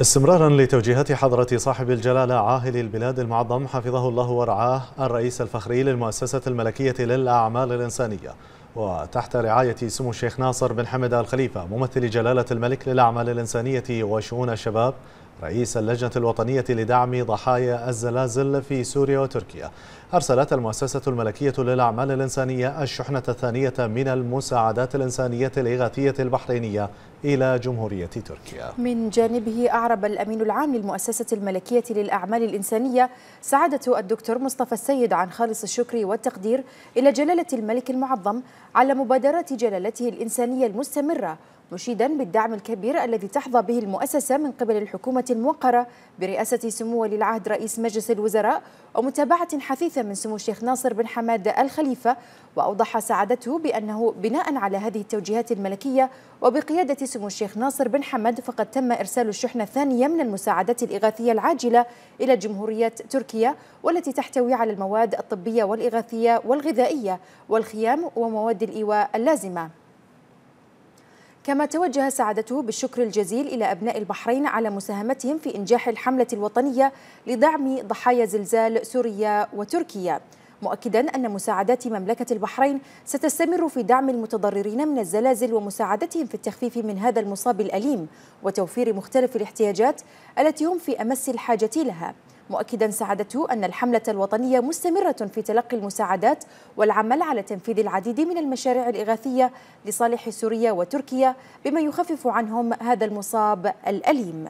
استمرارا لتوجيهات حضرة صاحب الجلالة عاهل البلاد المعظم حفظه الله ورعاه الرئيس الفخري للمؤسسة الملكية للأعمال الإنسانية وتحت رعاية سمو الشيخ ناصر بن حمد الخليفة ممثل جلالة الملك للأعمال الإنسانية وشؤون الشباب رئيس اللجنة الوطنية لدعم ضحايا الزلازل في سوريا وتركيا أرسلت المؤسسة الملكية للأعمال الإنسانية الشحنة الثانية من المساعدات الإنسانية الإغاثية البحرينية إلى جمهورية تركيا من جانبه أعرب الأمين العام للمؤسسة الملكية للأعمال الإنسانية سعادة الدكتور مصطفى السيد عن خالص الشكر والتقدير إلى جلالة الملك المعظم على مبادرة جلالته الإنسانية المستمرة مشيدا بالدعم الكبير الذي تحظى به المؤسسة من قبل الحكومة الموقرة برئاسة سمو ولي العهد رئيس مجلس الوزراء ومتابعة حثيثة من سمو الشيخ ناصر بن حماد الخليفة وأوضح سعادته بأنه بناء على هذه التوجيهات الملكية وبقيادة سمو الشيخ ناصر بن حمد فقد تم إرسال الشحنة الثانية من المساعدات الإغاثية العاجلة إلى جمهورية تركيا والتي تحتوي على المواد الطبية والإغاثية والغذائية والخيام ومواد الإيواء اللازمة كما توجه سعادته بالشكر الجزيل إلى أبناء البحرين على مساهمتهم في إنجاح الحملة الوطنية لدعم ضحايا زلزال سوريا وتركيا مؤكدا أن مساعدات مملكة البحرين ستستمر في دعم المتضررين من الزلازل ومساعدتهم في التخفيف من هذا المصاب الأليم وتوفير مختلف الاحتياجات التي هم في أمس الحاجة لها مؤكدا سعادته أن الحملة الوطنية مستمرة في تلقي المساعدات والعمل على تنفيذ العديد من المشاريع الإغاثية لصالح سوريا وتركيا بما يخفف عنهم هذا المصاب الأليم